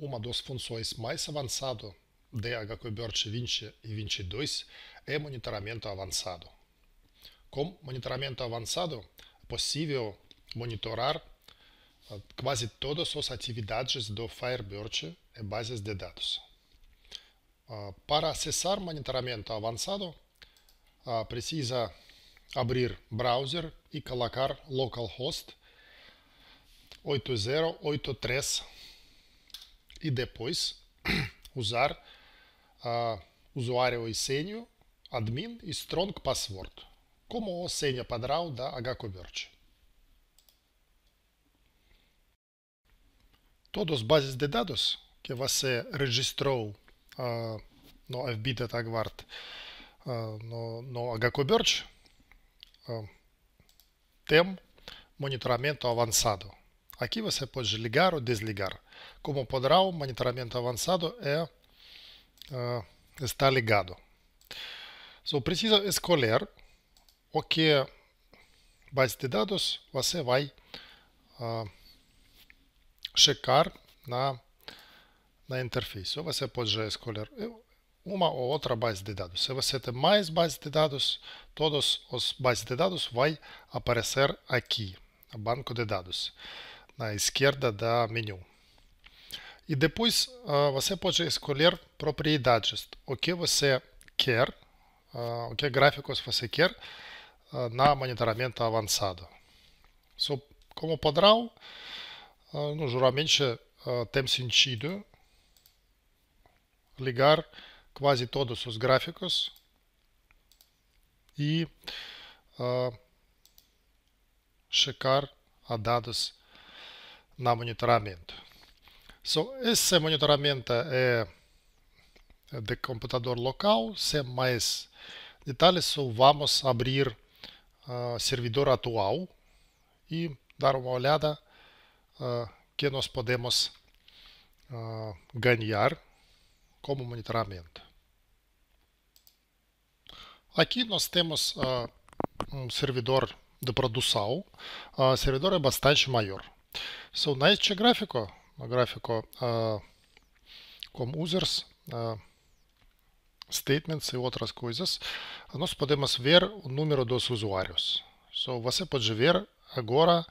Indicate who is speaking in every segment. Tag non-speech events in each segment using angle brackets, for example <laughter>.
Speaker 1: Uma das funções mais avançadas de HQBirt 20 e 22 é monitoramento avançado. Com monitoramento avançado, é possível monitorar ah, quase todas as atividades do Firebird e bases de dados. Ah, para acessar monitoramento avançado, ah, precisa abrir browser e colocar localhost 8083 e depois <clears throat> usar uh, usuário e senha admin e strong password, como senha padrão da HConvert. Todas as bases de dados que você registrou uh, no FB DataGuard uh, no, no HConvert uh, tem monitoramento avançado. Aqui você pode ligar ou desligar. Como poderá, o monitoramento avançado é, uh, está ligado. So, precisa escolher o que base de dados você vai uh, checar na, na interface. Ou você pode escolher eh, uma ou outra base de dados. Se você tem mais base de dados, todas as bases de dados vai aparecer aqui, no banco de dados na esquerda do menu. E depois uh, você pode escolher propriedades, o que você quer, uh, o que gráficos você quer uh, na monitoramento avançado. So, como padrão, uh, geralmente tem sentido ligar quase todos os gráficos e checar a dados на monitoramento. So, esse monitoramento é de computador local, sem mais detalhes, vamos abrir uh, servidor atual e dar uma olhada uh, que nós podemos uh, ganhar como monitoramento. Aqui nós temos uh, um servidor de produção. O servidor é bastante maior, So najće grafiko, grafiko uh, com users uh, statements e outras coisas, nós podemos ver o número dos usuários. So, você pode ver agora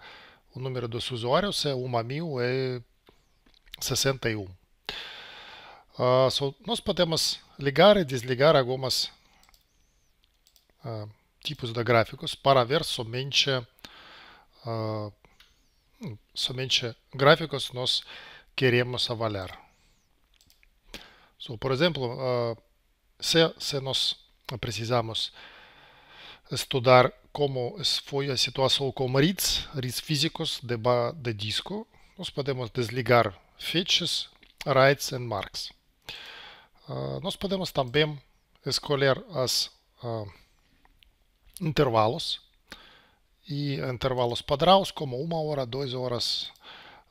Speaker 1: o número dos usuários é 1.061. Uh, so, nós podemos ligar e desligar alguns uh, tipos de gráficos para ver somente uh, somente gráficos nós queremos avaliar. So, por exemplo, ah, se, se nós precisamos estudar como foi a situação com RIDs, RIDs físicos de, de disco, nós podemos desligar fetches, writes and marks. Uh, nós podemos também escolher os uh, ah, intervalos e intervalos padrãos, como uma hora, duas horas,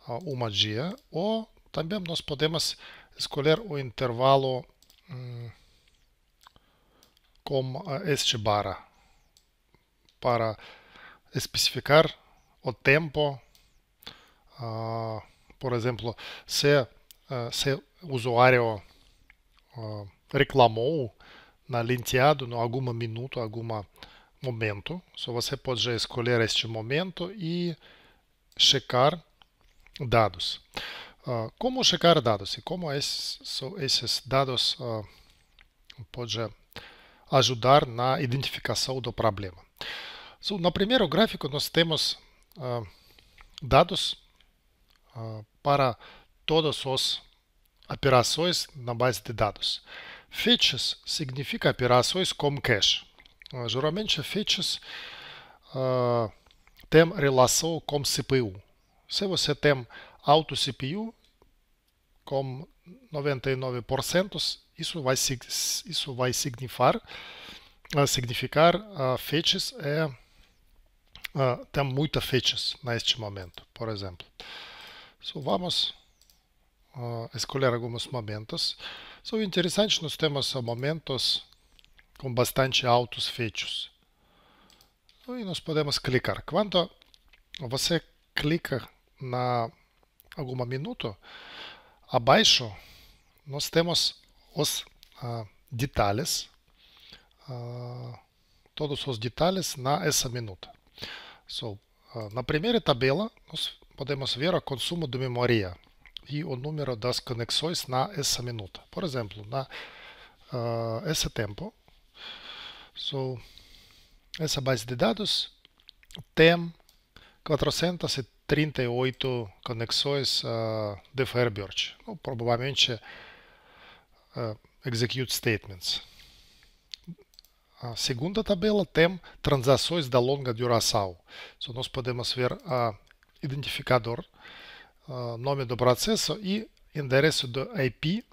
Speaker 1: ah, uma dia. Ou também nós podemos escolher o intervalo hum, com ah, este barra para especificar o tempo. Ah, por exemplo, se, se o usuário reclamou na lenteado, em algum minuto, alguma momento. Só você pode já escolher este momento e checar dados. Uh, como checar dados e como esses, esses dados uh, pode ajudar na identificação do problema. So, no primeiro gráfico nós temos uh, dados uh, para todas as operações na base de dados. Fetches significa operações com cache geralmente меньше feitos uh, tem relação com CPU. Se você tem auto CPU, com 99%, isso vai, isso vai significar, uh, significar uh, é, uh, tem muita fetches neste momento, por exemplo. So, vamos uh, escolher alguns momentos. So, interessante, nós temos momentos com bastante altos fechos. E nós podemos clicar. Quando você clica na alguma minuto, abaixo nós temos os ah, detalhes, ah, todos os detalhes na essa minuta. So, ah, na primeira tabela nós podemos ver o consumo de memória e o número das conexões na essa minuta. Por exemplo, na ah, esse tempo So, essa base de dados tem 438 conexões uh, de Firebird, provavelmente uh, execute statements. A segunda tabela tem transações da longa duração. So, nós podemos ver o ah, identificador, uh, nome do processo e endereço do IP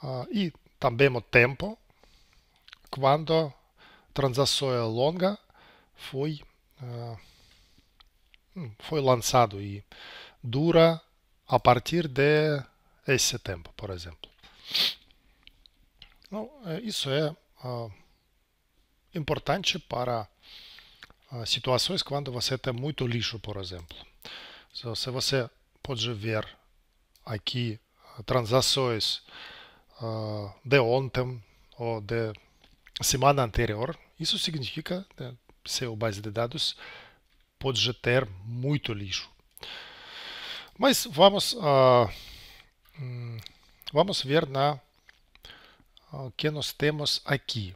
Speaker 1: uh, e também o tempo quando transação é longa foi ah, hum, foi lançado e dura a partir de esse tempo, por exemplo. É, isso é ah, importante para ah, situações quando você tem muito lixo, por exemplo. se você pode ver aqui transações de ontem ou de semana anterior, isso significa né, seu base de dados pode ter muito lixo. Mas vamos, uh, vamos ver né, ah, o que nós temos aqui.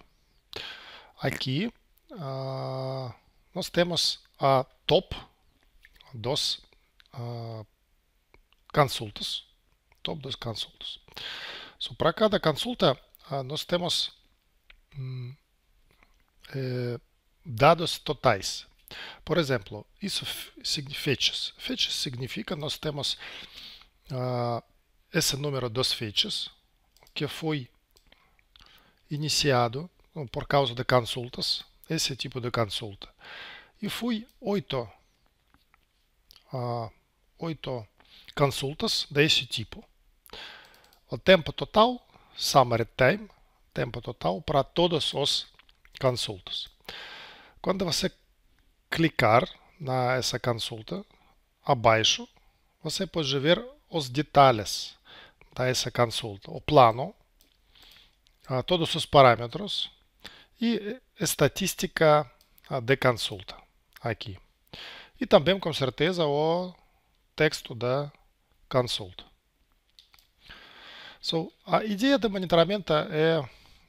Speaker 1: Aqui uh, nós temos a top dos uh, consultas. Top dos consultas. So, para cada consulta nós temos Hum, é, dados totais. Por exemplo, isso fetches. Fetches significa nós temos ah, esse número dos fetches que foi iniciado hum, por causa de consultas, esse tipo de consulta. E foi oito, ah, oito consultas desse tipo. O tempo total, summary time, tempo total para todos os consultas. Quando você clicar na essa consulta, abaixo, você pode ver os detalhes dessa consulta, o plano, ah, todos os parâmetros e eh, estatística ah, de consulta aqui. E também, com certeza, o texto da consulta. So, a ideia de monitoramento é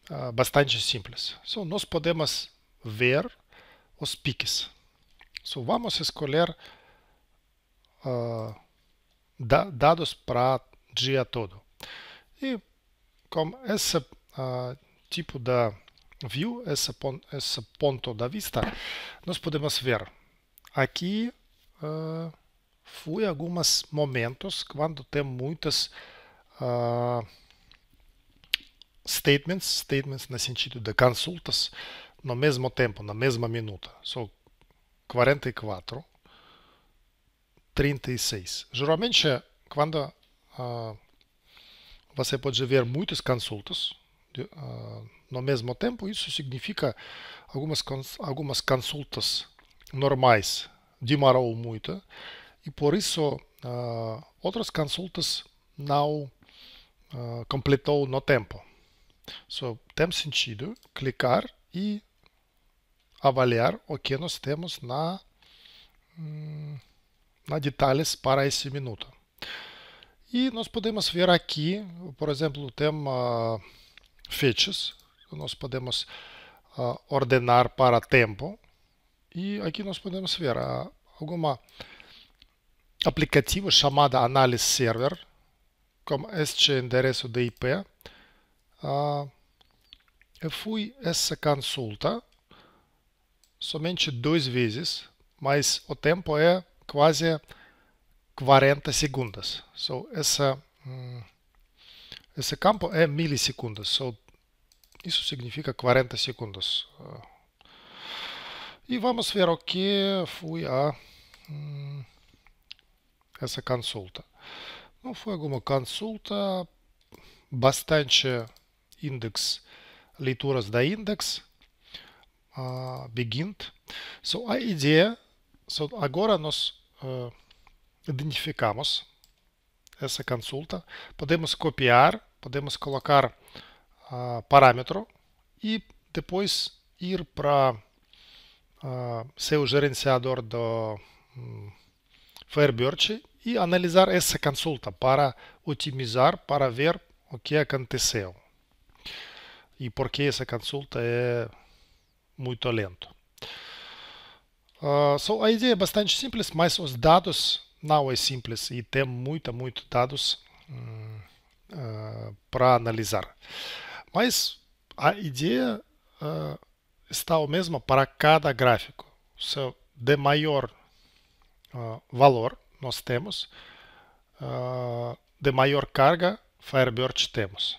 Speaker 1: ah, bastante simples. Então, nós podemos ver os piques. Então, vamos escolher uh, dados para dia todo. E com esse uh, tipo de view, esse, pon esse ponto da vista, nós podemos ver aqui uh, foi alguns momentos quando tem muitas uh, statements, statements na sentido de consultas, no mesmo tempo, na mesma minuta. São 44, 36. Geralmente, quando uh, você pode ver muitas consultas uh, no mesmo tempo, isso significa algumas, algumas consultas normais demorou muito e por isso uh, outras consultas não uh, completou no tempo. So, tem sentido clicar e avaliar o que nós temos na, hum, na detalhes para esse minuto. E nós podemos ver aqui, por exemplo, tem tema fechos. Nós podemos uh, ordenar para tempo. E aqui nós podemos ver uh, alguma aplicativo chamada Análise Server, com este endereço de IP. Ah, eu fui essa consulta somente duas vezes, mas o tempo é quase 40 segundos. So, essa, hum, esse campo é milissegundos. So, isso significa 40 segundos. Ah, e vamos ver o que foi a hum, essa consulta. Não foi alguma consulta bastante index leituras da index uh, begint. So a ideia, so agora nós uh, э, identificamos essa consulta, podemos copiar, podemos colocar uh, parâmetro e depois ir para uh, seu gerenciador do um, Firebird e analisar essa consulta para otimizar, para ver o que aconteceu e porque essa consulta é muito lento. Uh, ah, so a ideia é bastante simples, mas os dados não é simples e tem muita, muito dados um, uh, ah, para analisar. Mas a ideia uh, está o mesmo para cada gráfico. So, de maior valor nós temos, de maior carga Firebird temos.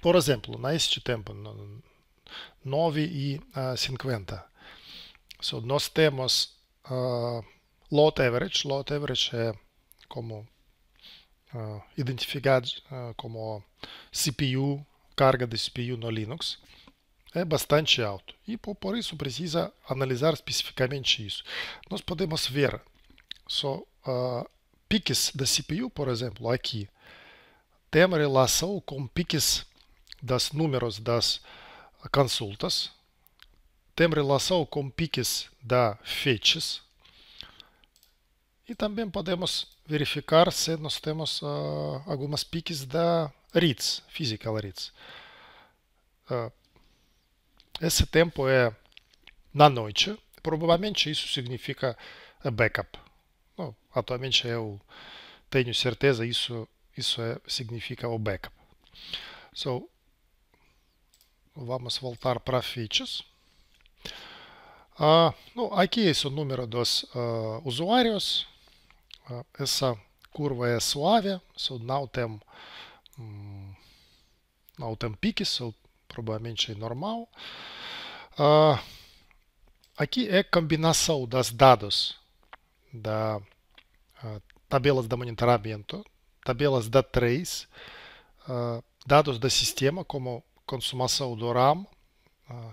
Speaker 1: Por exemplo, neste tempo, 9 e 50. Ah, so, nós temos uh, lot average. Lot average é como uh, ah, identificado uh, como CPU, carga de CPU no Linux. É bastante alto e por, por isso precisa analisar especificamente isso. Nós podemos ver só so, piques da CPU, por exemplo, aqui, tem relação com piques das números das consultas, tem relação com piques da fetches. E também podemos verificar se nós temos uh, algumas piques da RITS, Physical RITS. Uh, ah, esse tempo é na noite. Provavelmente isso significa backup. Não, atualmente eu tenho certeza isso isso é, significa o backup. So, vamos voltar para Features. Ah, no, aqui é o número dos uh, usuários. Uh, essa curva é suave, so não tem, hum, não tem pique, so provavelmente é normal. Uh, aqui é combinação das dados da tabelas de monitoramento, tabelas da 3, dados do sistema, como consumação do RAM,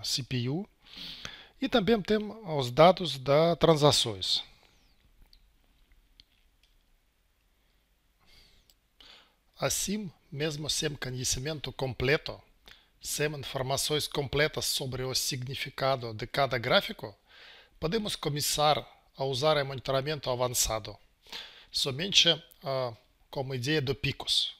Speaker 1: CPU, e também temos os dados das transações. Assim, mesmo sem conhecimento completo, sem informações completas sobre o significado de cada gráfico, podemos começar a usar o monitoramento avançado, somente ah, como ideia do picos.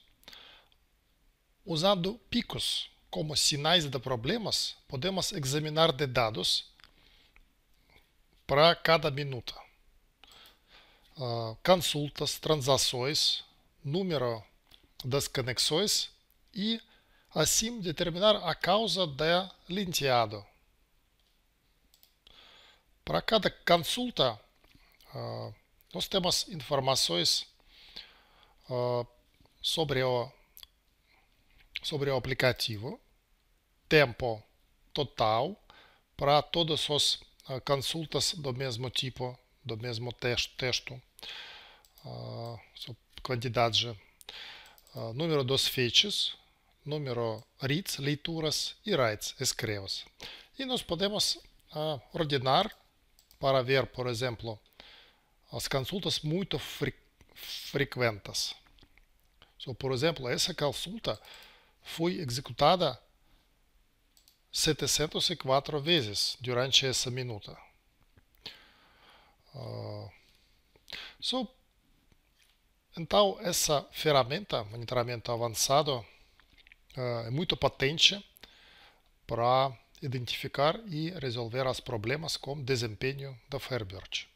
Speaker 1: Usando picos, como sinais de problemas, podemos examinar de dados para cada minuta. Uh, consultas, transações, número das conexões e, assim, determinar a causa da linteado. Para cada consulta, uh, nós temos informações uh, sobre o sobre o aplicativo, tempo total para todas as ah, consultas do mesmo tipo, do mesmo texto, texto ah, quantidade, de ah, número dos fechos, número reads, leituras e writes, escrevas. E nós podemos ordenar para ver, por exemplo, as consultas muito fre frequentes. So, por exemplo, essa consulta foi executada 704 vezes durante essa minuta. Uh, so, então, essa ferramenta, monitoramento avançado, uh, é muito potente para identificar e resolver os problemas com desempenho da Firebird.